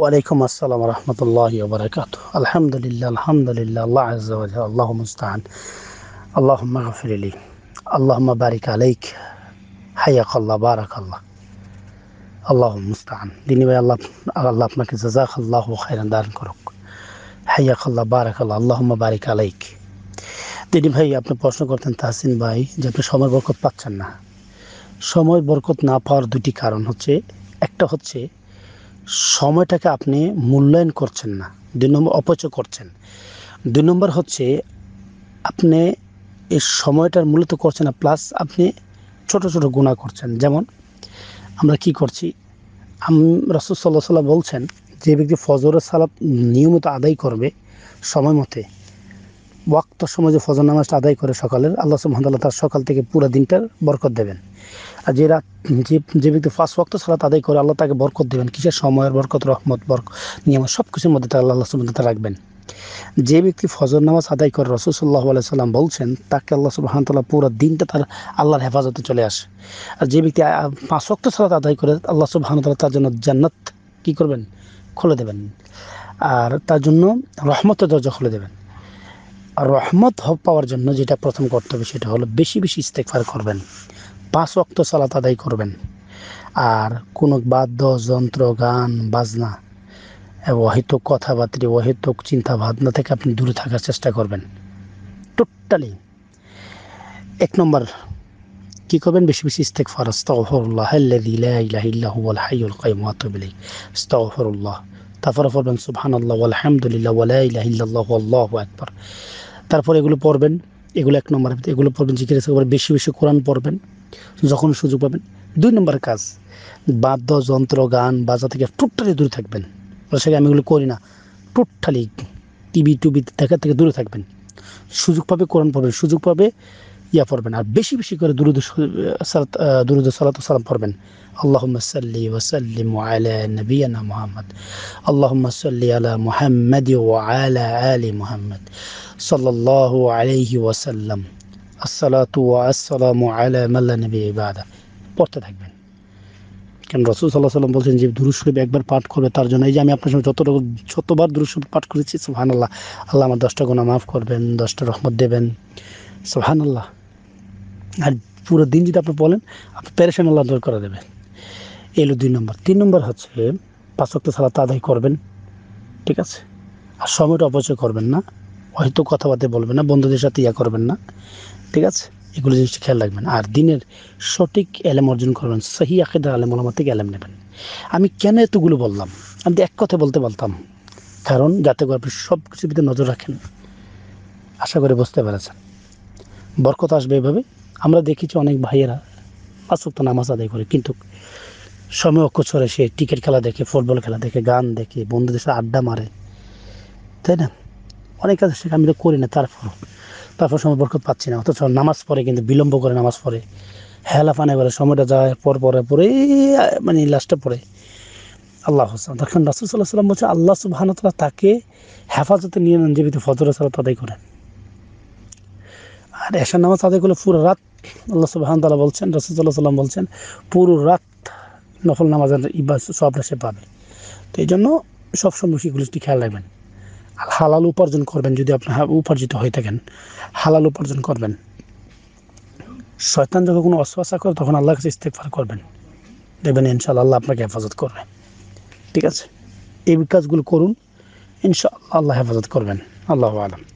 ওয়ালাইকুম আসসালাম রহমতুল্লাহ বরকাত আলহামদুলিল্লাহ আলহামদুলিল্লাহ আল্লাহ আজাল আল্লাহ মুস্তাহান আল্লাহ গফিরলি আল্লাহ বারিক আলাইক হাইয়াক আল্লাহ বারাক আল্লাহ আল্লাহ মুস্তাহান দিনী ভাই আল্লাহ আল্লাহ আপনাকে জাজাক আল্লাহ খাইরান দান করুক হাইয়াক আল্লাহ বারাক আল্লাহ আল্লাহ বারিক আলাইক দিনী ভাই আপনি প্রশ্ন করতেন তাহসিন ভাই যে আপনি সময় বরকত পাচ্ছেন না সময় বরকত না পাওয়ার দুটি কারণ হচ্ছে একটা হচ্ছে সময়টাকে আপনি মূল্যায়ন করছেন না দুই নম্বর অপচয় করছেন দুই নম্বর হচ্ছে আপনি এই সময়টার তো করছেন না প্লাস আপনি ছোট ছোট গুণা করছেন যেমন আমরা কি করছি রসদ সাল্লাহ সাল্লাহ বলছেন যে ব্যক্তি ফজর সালাত নিয়মিত আদায় করবে সময় মতে ওয়াক্ত সময় যে ফজর নামাজটা আদায় করে সকালের আল্লাহ সুহামদাল্লাহ তার সকাল থেকে পুরো দিনটার বরকত দেবেন আর যে রাত যে যে ব্যক্তি ফার্স্ট ওয়াক্ত সালাত আদায় করে আল্লাহ তাকে বরকত দেবেন কিসের সময়ের বরকত রহমত বরক নিয়ম সব কিছুর মধ্যে তার আল্লাহ সুহামদাল্লাহ রাখবেন যে ব্যক্তি ফজর নামাজ আদায় করে রসুল্লাহ সাল্লাম বলছেন তাকে আল্লাহ সুহামতাল্লাহ পুরো দিনটা তার আল্লাহর হেফাজতে চলে আসে আর যে ব্যক্তি পাঁচ ওক্ত সালাত আদায় করে আল্লাহ সুহামতাল্লাহ তার জন্য জান্নাত কী করবেন খুলে দেবেন আর তার জন্য রহমতের দরজা খুলে দেবেন রহমত হব পাওয়ার জন্য যেটা প্রথম করতে হবে সেটা হলো বেশি বেশি ইস্তেকফার করবেন পাঁচ অক্ত সালাত আদায় করবেন আর কোনো বাদ্য যন্ত্র গান বাজনা অহেতুক কথাবার্তা অহেতুক চিন্তা ভাবনা থেকে আপনি দূরে থাকার চেষ্টা করবেন টোটালি এক নম্বর কী করবেন বেশি বেশি ইস্তেকফার আস্তাগফিরুল্লাহ তারপরে বলবেন সুবহানাল্লাহ আল্লাহ আলহামদুলিল্লাহ লা ইলাহা ইল্লাল্লাহ আল্লাহু আকবার তারপর এগুলো পড়বেন এগুলো এক নম্বর এগুলো পড়বেন জিকির বেশি বেশি কোরআন পড়বেন যখন সুযোগ পাবেন দুই নম্বর কাজ বাদ্যযন্ত্র গান বাজা থেকে টোটালি দূরে থাকবেন সেখানে আমি এগুলো করি না টোটালি টিভি টুবি দেখার থেকে দূরে থাকবেন সুযোগ পাবে কোরআন পড়বেন সুযোগ পাবে ইয়া পড়বেন আর বেশি বেশি করে দুরুদ দুরুদ সালাত সালাম পড়বেন اللهم صل وسلم على نبينا محمد اللهم صل على محمد وعلى آل محمد صلى الله عليه وسلم الصلاة والسلام على من لا نبي بعده পড়তে থাকবেন কারণ রসুল সাল্লাহ সাল্লাম বলছেন যে দুরুজ একবার পাঠ করবে তার জন্য এই যে আমি আপনার সঙ্গে যতটুকু যতবার দুরুজ পাঠ করেছি সুহান আল্লাহ আল্লাহ আমার দশটা গোনা মাফ করবেন দশটা রহমত দেবেন সুহান আল্লাহ আর পুরো দিন যদি আপনি বলেন আপনি প্যারেশন আল্লাহ দূর করে দেবেন এলো দুই নম্বর তিন নম্বর হচ্ছে পাঁচ ওয়াক্ত সালাত আদায় করবেন ঠিক আছে আর সময়টা অপচয় করবেন না হয়তো কথাবার্তা বলবেন না বন্ধুদের সাথে ইয়া করবেন না ঠিক আছে এগুলো জিনিসটা খেয়াল রাখবেন আর দিনের সঠিক এলেম অর্জন করবেন সহি আকেদা আলেম ওলামার থেকে এলেম নেবেন আমি কেন এতগুলো বললাম আমি এক কথা বলতে বলতাম কারণ যাতে করে আপনি সব কিছুর ভিতরে নজর রাখেন আশা করে বুঝতে পেরেছেন বরকত আসবে এভাবে আমরা দেখেছি অনেক ভাইয়েরা আসক্ত নামাজ আদায় করে কিন্তু সময় অক্ষরে সে ক্রিকেট খেলা দেখে ফুটবল খেলা দেখে গান দেখে বন্ধুদের সাথে আড্ডা মারে তাই না অনেক কাজ সেটা আমি তো করি না তারপর তারপর সময় বরকত পাচ্ছি না অথচ নামাজ পড়ে কিন্তু বিলম্ব করে নামাজ পড়ে হেলা ফানে করে সময়টা যায় পর পরে পরে মানে লাস্টে পড়ে আল্লাহ হোসান তখন রাসুল সাল্লাহ সাল্লাম বলছে আল্লাহ সুবাহানতলা তাকে হেফাজতে নিয়ে নেন জীবিত ফজর সাল্লাহ তাদের করেন আর এশার নামাজ আদায় করলে পুরো রাত আল্লাহ সুবাহান বলছেন রসদুল্লাহ সাল্লাম বলছেন পুরো রাত নফল নামাজের ইবাস সব সে পাবে তো এই জন্য সবসময় সেগুলো খেয়াল রাখবেন আর হালাল উপার্জন করবেন যদি আপনি উপার্জিত হয়ে থাকেন হালাল উপার্জন করবেন শয়তান যখন কোনো অশ্বাসা করে তখন আল্লাহ কাছে ইস্তেকফার করবেন দেখবেন ইনশাল্লাহ আল্লাহ আপনাকে হেফাজত করবে ঠিক আছে এই কাজগুলো করুন ইনশাআল্লাহ আল্লাহ হেফাজত করবেন আল্লাহ আলম